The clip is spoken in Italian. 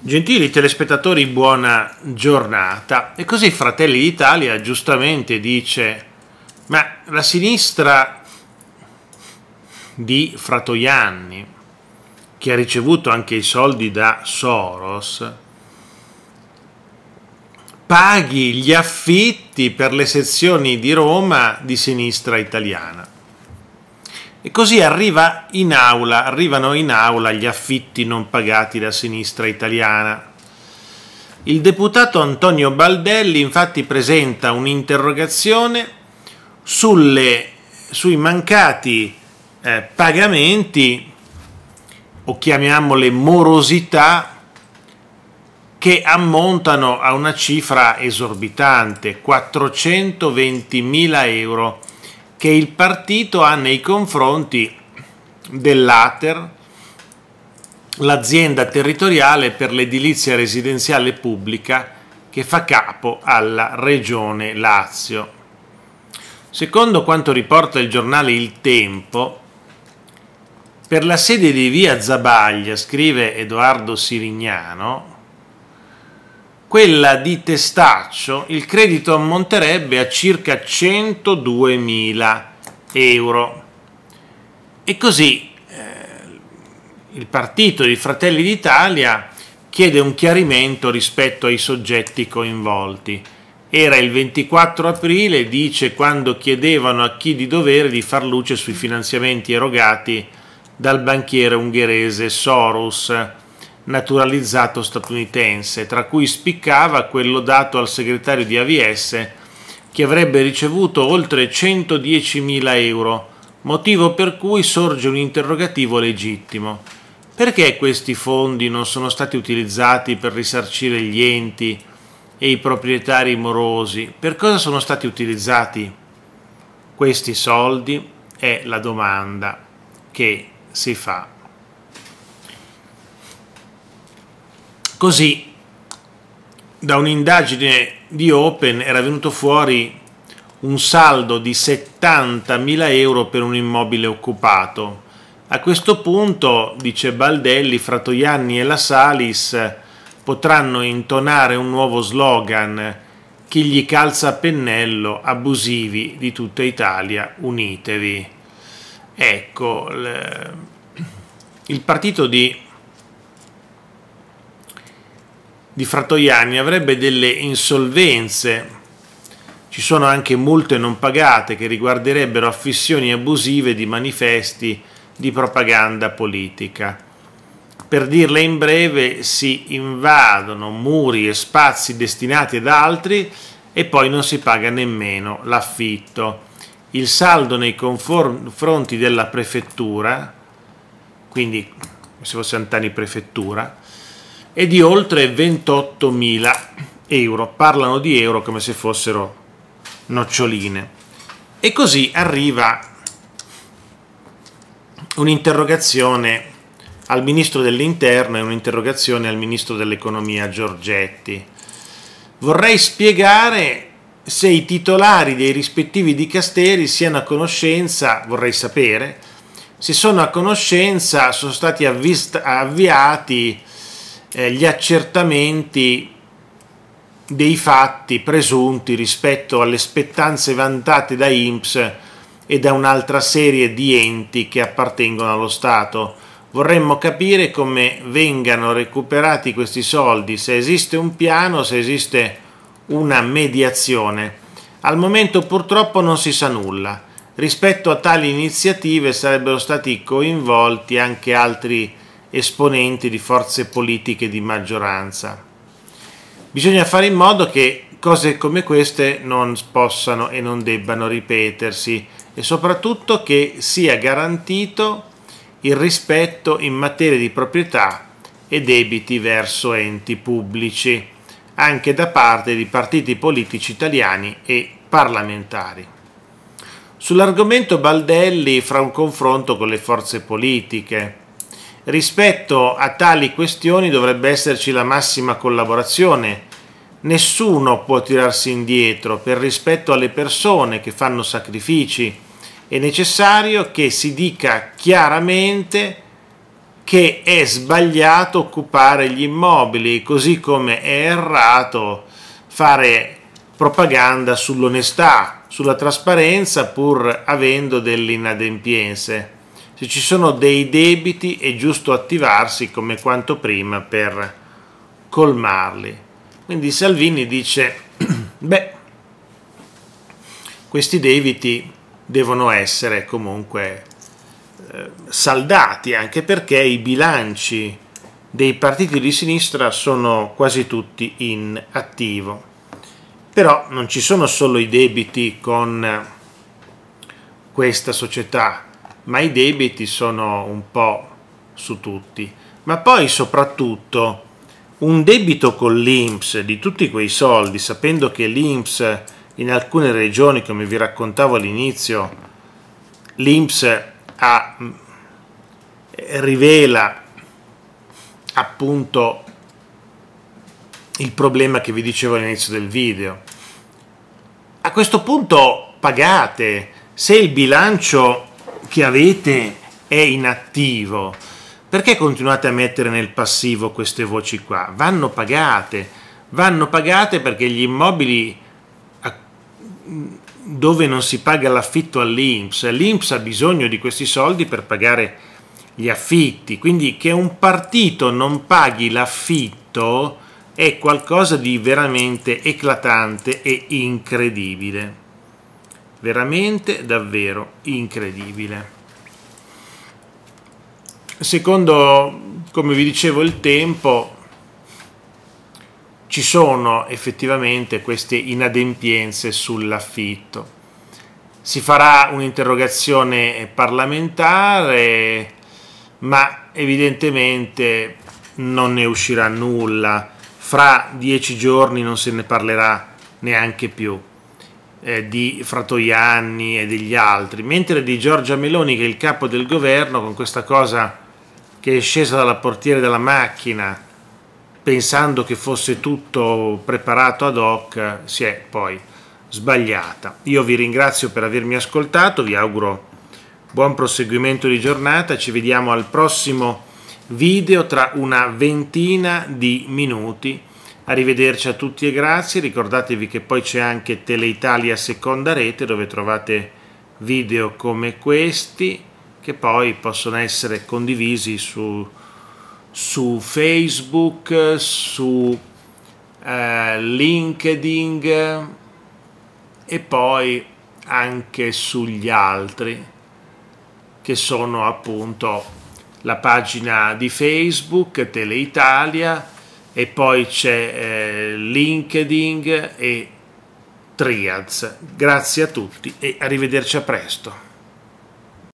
Gentili telespettatori, buona giornata. E così Fratelli d'Italia giustamente dice, ma la sinistra di Fratoianni, che ha ricevuto anche i soldi da Soros, paghi gli affitti per le sezioni di Roma di sinistra italiana. E così arriva in aula, arrivano in aula gli affitti non pagati da sinistra italiana. Il deputato Antonio Baldelli infatti presenta un'interrogazione sui mancati eh, pagamenti o chiamiamole morosità che ammontano a una cifra esorbitante, 420.000 euro che il partito ha nei confronti dell'ATER, l'azienda territoriale per l'edilizia residenziale pubblica che fa capo alla Regione Lazio. Secondo quanto riporta il giornale Il Tempo, per la sede di via Zabaglia, scrive Edoardo Sirignano, quella di Testaccio, il credito ammonterebbe a circa 102.000 euro. E così eh, il partito di Fratelli d'Italia chiede un chiarimento rispetto ai soggetti coinvolti. Era il 24 aprile, dice, quando chiedevano a chi di dovere di far luce sui finanziamenti erogati dal banchiere ungherese Soros naturalizzato statunitense, tra cui spiccava quello dato al segretario di AVS che avrebbe ricevuto oltre 110.000 euro, motivo per cui sorge un interrogativo legittimo. Perché questi fondi non sono stati utilizzati per risarcire gli enti e i proprietari morosi? Per cosa sono stati utilizzati questi soldi? È la domanda che si fa Così, da un'indagine di Open era venuto fuori un saldo di 70.000 euro per un immobile occupato. A questo punto, dice Baldelli, Fratoianni e la Salis potranno intonare un nuovo slogan chi gli calza a pennello, abusivi di tutta Italia, unitevi. Ecco, il partito di di Fratoianni avrebbe delle insolvenze. Ci sono anche multe non pagate che riguarderebbero affissioni abusive di manifesti di propaganda politica. Per dirla in breve, si invadono muri e spazi destinati ad altri e poi non si paga nemmeno l'affitto. Il saldo nei confronti della prefettura, quindi se fosse Antani prefettura, e di oltre 28.000 euro. Parlano di euro come se fossero noccioline. E così arriva un'interrogazione al ministro dell'interno e un'interrogazione al ministro dell'economia Giorgetti. Vorrei spiegare se i titolari dei rispettivi dicasteri siano a conoscenza, vorrei sapere, se sono a conoscenza, sono stati avvist- avviati eh, gli accertamenti dei fatti presunti rispetto alle spettanze vantate da INPS e da un'altra serie di enti che appartengono allo Stato. Vorremmo capire come vengano recuperati questi soldi, se esiste un piano, se esiste una mediazione. Al momento purtroppo non si sa nulla. Rispetto a tali iniziative sarebbero stati coinvolti anche altri esponenti di forze politiche di maggioranza. Bisogna fare in modo che cose come queste non possano e non debbano ripetersi e soprattutto che sia garantito il rispetto in materia di proprietà e debiti verso enti pubblici, anche da parte di partiti politici italiani e parlamentari. Sull'argomento Baldelli fra un confronto con le forze politiche rispetto a tali questioni dovrebbe esserci la massima collaborazione. Nessuno può tirarsi indietro per rispetto alle persone che fanno sacrifici. È necessario che si dica chiaramente che è sbagliato occupare gli immobili, così come è errato fare propaganda sull'onestà, sulla trasparenza pur avendo delle inadempienze se ci sono dei debiti è giusto attivarsi come quanto prima per colmarli. Quindi Salvini dice, beh, questi debiti devono essere comunque eh, saldati, anche perché i bilanci dei partiti di sinistra sono quasi tutti in attivo. Però non ci sono solo i debiti con questa società, ma i debiti sono un po' su tutti. Ma poi soprattutto un debito con l'Inps di tutti quei soldi, sapendo che l'Inps in alcune regioni, come vi raccontavo all'inizio, l'Inps ha, mm, rivela appunto il problema che vi dicevo all'inizio del video. A questo punto pagate, se il bilancio che avete è inattivo, perché continuate a mettere nel passivo queste voci qua? Vanno pagate, vanno pagate perché gli immobili dove non si paga l'affitto all'Inps, l'Inps ha bisogno di questi soldi per pagare gli affitti, quindi che un partito non paghi l'affitto è qualcosa di veramente eclatante e incredibile veramente davvero incredibile. Secondo, come vi dicevo, il tempo ci sono effettivamente queste inadempienze sull'affitto. Si farà un'interrogazione parlamentare, ma evidentemente non ne uscirà nulla. Fra dieci giorni non se ne parlerà neanche più eh, di Fratoianni e degli altri, mentre di Giorgia Meloni che è il capo del governo con questa cosa che è scesa dalla portiere della macchina pensando che fosse tutto preparato ad hoc, si è poi sbagliata. Io vi ringrazio per avermi ascoltato, vi auguro buon proseguimento di giornata, ci vediamo al prossimo video tra una ventina di minuti Arrivederci a tutti e grazie, ricordatevi che poi c'è anche Teleitalia Seconda Rete dove trovate video come questi che poi possono essere condivisi su, su Facebook, su eh, LinkedIn e poi anche sugli altri che sono appunto la pagina di Facebook Teleitalia e poi c'è eh, LinkedIn e Triads. Grazie a tutti e arrivederci a presto.